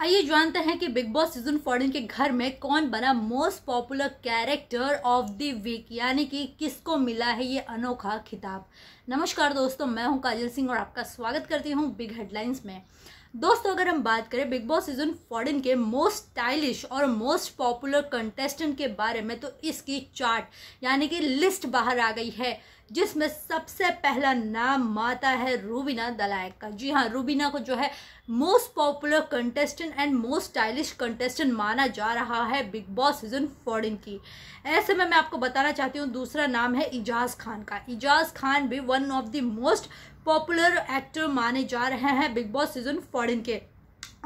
आइए जानते हैं कि बिग बॉस सीजन फोर्टीन के घर में कौन बना most popular character of the week यानी कि किसको मिला है ये अनोखा खिताब नमस्कार दोस्तों मैं हूं काजल सिंह और आपका स्वागत करती हूं बिग हेडलाइंस में दोस्तों अगर हम बात करें बिग बॉस सीजन फोर्टीन के मोस्ट स्टाइलिश और मोस्ट पॉपुलर कंटेस्टेंट के बारे में तो इसकी चार्ट यानी कि लिस्ट बाहर आ गई है जिसमें सबसे पहला नाम आता है रूबीना दलायक का जी हाँ रूबीना को जो है most popular contestant and most stylish contestant माना जा रहा है बिग बॉस सीजन फोर्टीन की ऐसे में मैं आपको बताना चाहती हूँ दूसरा नाम है इजाज़ खान का इजाज़ खान भी one of the most popular actor माने जा रहे हैं बिग बॉस सीजन फोर्टीन के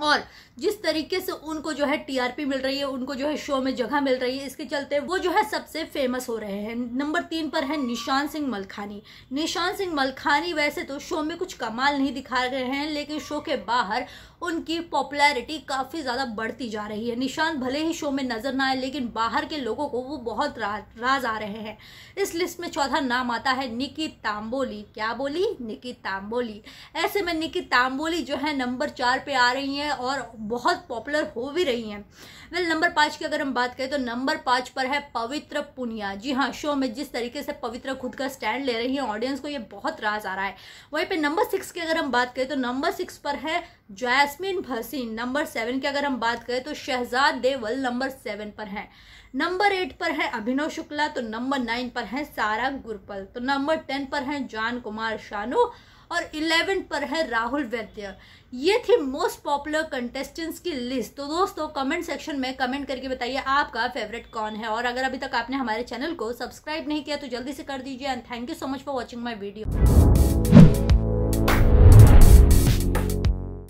और जिस तरीके से उनको जो है टीआरपी मिल रही है उनको जो है शो में जगह मिल रही है इसके चलते वो जो है सबसे फेमस हो रहे हैं नंबर तीन पर है निशान सिंह मलखानी निशान सिंह मलखानी वैसे तो शो में कुछ कमाल नहीं दिखा रहे हैं लेकिन शो के बाहर उनकी पॉपुलैरिटी काफ़ी ज़्यादा बढ़ती जा रही है निशान भले ही शो में नज़र ना आए लेकिन बाहर के लोगों को वो बहुत रा, राज आ रहे हैं इस लिस्ट में चौथा नाम आता है निकी तांबोली क्या बोली निकी तांबोली ऐसे में निकी तांबोली जो है नंबर चार पे आ रही हैं और बहुत पॉपुलर हो भी रही हैं वेल नंबर पाँच की अगर हम बात करें तो नंबर पाँच पर है पवित्र पुनिया जी हाँ शो में जिस तरीके से पवित्र खुद का स्टैंड ले रही है ऑडियंस को ये बहुत राज आ रहा है वहीं पर नंबर सिक्स की अगर हम बात करें तो नंबर सिक्स पर है जैस जैस्मिन भसीन नंबर सेवन की अगर हम बात करें तो शहजाद देवल नंबर सेवन पर हैं नंबर एट पर है अभिनव शुक्ला तो नंबर नाइन पर है सारा गुरपल तो नंबर टेन पर है जान कुमार शानू और इलेवन पर है राहुल वैद्य ये थी मोस्ट पॉपुलर कंटेस्टेंट्स की लिस्ट तो दोस्तों कमेंट सेक्शन में कमेंट करके बताइए आपका फेवरेट कौन है और अगर अभी तक आपने हमारे चैनल को सब्सक्राइब नहीं किया तो जल्दी से कर दीजिए and thank you so much for watching my video